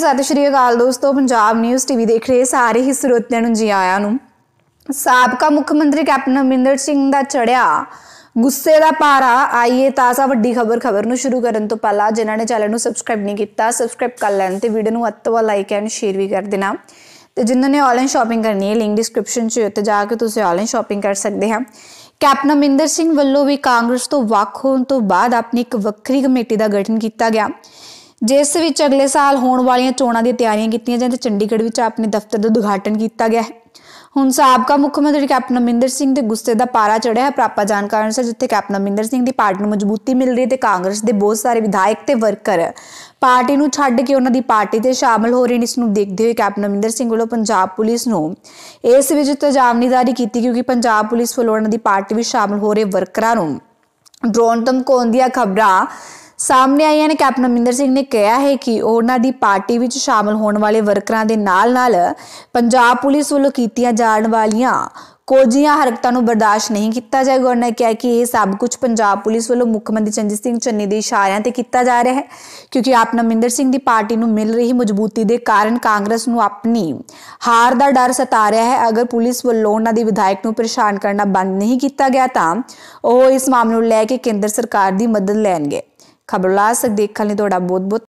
ਸਤਿ ਸ਼੍ਰੀ ਅਕਾਲ ਦੋਸਤੋ Punjab news TV ਦੇਖ ਰਹੇ ਸਾਰੇ ਹੀ ਸਰੋਤਿਆਂ ਨੂੰ ਜੀ ਆਇਆਂ ਨੂੰ ਸਾਬਕਾ ਮੁੱਖ ਮੰਤਰੀ ਕੈਪਟਨ ਅਮਰਿੰਦਰ ਸਿੰਘ ਦਾ ਚੜਿਆ ਗੁੱਸੇ ਦਾ ਪਾਰਾ ਆਈਏ ਤਾਜ਼ਾ ਵੱਡੀ ਖਬਰ ਖਬਰ ਨੂੰ ਸ਼ੁਰੂ ਕਰਨ ਤੋਂ ਪਹਿਲਾਂ ਜਿਨ੍ਹਾਂ ਨੇ ਚੈਨਲ ਨੂੰ ਸਬਸਕ੍ਰਾਈਬ ਨਹੀਂ ਕੀਤਾ ਸਬਸਕ੍ਰਾਈਬ ਕਰ ਲੈਣ ਤੇ ਵੀਡੀਓ ਨੂੰ ਅੱਤਵਾ ਲਾਈਕ ਐਂਡ ਸ਼ੇਅਰ ਵੀ ਕਰ ਦੇਣਾ ਤੇ ਜਿਨ੍ਹਾਂ ਨੇ ਆਨਲਾਈਨ ਸ਼ਾਪਿੰਗ ਕਰਨੀ ਹੈ ਲਿੰਕ ਡਿਸਕ੍ਰਿਪਸ਼ਨ 'ਚ ਉੱਤੇ ਜਾ ਕੇ ਤੁਸੀਂ ਆਨਲਾਈਨ ਸ਼ਾਪਿੰਗ ਕਰ ਸਕਦੇ ਹਾਂ ਕੈਪਟਨ ਅਮਰਿੰਦਰ ਸਿੰਘ ਵੱਲੋਂ ਵੀ ਕਾਂਗਰਸ ਤੋਂ ਵੱਖ ਹੋਣ ਤੋਂ ਬਾਅਦ ਆਪਣੀ ਇੱਕ ਵੱਖਰੀ ਕਮੇਟੀ ਦਾ ਗਠਨ ਕੀਤਾ ਗਿਆ ਜਿਸ ਵਿੱਚ ਅਗਲੇ ਸਾਲ ਹੋਣ ਵਾਲੀਆਂ ਚੋਣਾਂ ਦੀਆਂ ਤਿਆਰੀਆਂ ਕੀਤੀਆਂ ਜਾਂਦੇ ਚੰਡੀਗੜ੍ਹ ਵਿੱਚ ਆਪਣੇ ਦਫ਼ਤਰ ਦਾ ਉਦਘਾਟਨ ਕੀਤਾ ਗਿਆ ਹੈ ਹੁਣ ਸਾਬਕਾ ਮੁੱਖ ਮੰਤਰੀ ਕੈਪਟਨ ਅਮਿੰਦਰ ਸਿੰਘ ਦੇ ਗੁੱਸੇ ਦਾ ਪਾਰਾ ਚੜਿਆ ਹੈ ਪ੍ਰਾਪਤ ਜਾਣਕਾਰੀ ਅਨੁਸਾਰ ਜਿੱਥੇ ਕੈਪਟਨ ਅਮਿੰਦਰ ਸਿੰਘ ਦੀ ਪਾਰਟੀ ਨੂੰ ਮਜ਼ਬੂਤੀ ਮਿਲ ਰਹੀ ਤੇ ਕਾਂਗਰਸ ਦੇ ਬਹੁਤ ਸਾਰੇ ਵਿਧਾਇਕ ਤੇ ਵਰਕਰ ਪਾਰਟੀ ਨੂੰ ਛੱਡ ਕੇ ਉਹਨਾਂ ਦੀ ਪਾਰਟੀ ਤੇ ਸ਼ਾਮਲ ਹੋ ਰਹੇ ਨੇ ਇਸ ਨੂੰ ਦੇਖਦੇ ਹੋਏ ਕੈਪਟਨ ਅਮਿੰਦਰ ਸਿੰਘ ਵੱਲੋਂ ਪੰਜਾਬ ਪੁਲਿਸ ਨੂੰ ਇਸ ਵਿੱਚ ਤਜਾਮਨੀਦਾਰੀ ਕੀਤੀ ਕਿਉਂਕਿ ਪੰਜਾਬ ਪੁਲਿਸ ਵੱਲੋਂ ਉਹਨਾਂ ਦੀ ਪਾਰਟੀ ਵਿੱਚ ਸ਼ਾਮਲ ਹੋ ਰਹੇ ਵਰਕਰਾਂ ਨੂੰ ਡਰੋਨ ਧਮਕਾਉਣ ਦੀਆਂ ਖਬਰਾਂ ਸਾਹਮਣੇ ਆਈਆਂ ਨੇ ਕੈਪਟਨ ਅਮਿੰਦਰ ਸਿੰਘ ਨੇ ਕਿਹਾ ਹੈ ਕਿ ਉਹਨਾਂ ਦੀ ਪਾਰਟੀ ਵਿੱਚ ਸ਼ਾਮਲ ਹੋਣ ਵਾਲੇ ਵਰਕਰਾਂ ਦੇ ਨਾਲ-ਨਾਲ ਪੰਜਾਬ ਪੁਲਿਸ ਵੱਲੋਂ ਕੀਤੀਆਂ ਜਾਣ ਵਾਲੀਆਂ ਕੋਝੀਆਂ ਹਰਕਤਾਂ ਨੂੰ ਬਰਦਾਸ਼ਤ ਨਹੀਂ ਕੀਤਾ ਜਾਏਗਾ ਉਹਨਾਂ ਨੇ ਕਿਹਾ ਕਿ ਇਹ ਸਭ ਕੁਝ ਪੰਜਾਬ ਪੁਲਿਸ ਵੱਲੋਂ ਮੁੱਖ ਮੰਤਰੀ ਚੰਜੀਤ ਸਿੰਘ ਚੰਨੀ ਦੇ ਇਸ਼ਾਰਿਆਂ ਤੇ ਕੀਤਾ ਜਾ ਰਿਹਾ ਹੈ ਕਿਉਂਕਿ ਆਪ ਨਮਿੰਦਰ ਸਿੰਘ ਦੀ ਪਾਰਟੀ ਨੂੰ ਮਿਲ ਰਹੀ ਮਜ਼ਬੂਤੀ ਦੇ ਕਾਰਨ ਕਾਂਗਰਸ ਨੂੰ ਆਪਣੀ ਹਾਰ ਦਾ ਡਰ ਸਤਾ ਰਿਹਾ ਹੈ ਅਗਰ ਪੁਲਿਸ ਵੱਲੋਂ ਉਹਨਾਂ ਦੇ ਵਿਧਾਇਕ ਨੂੰ ਪਰੇਸ਼ਾਨ ਕਰਨਾ ਬੰਦ ਨਹੀਂ ਕੀਤਾ ਗਿਆ ਤਾਂ ਉਹ ਇਸ ਮਾਮਲੇ ਨੂੰ ਲੈ ਕੇ ਕੇਂਦਰ ਸਰਕਾਰ ਦੀ ਮਦਦ ਲੈਣਗੇ kabulasak dekhalni toda bot bot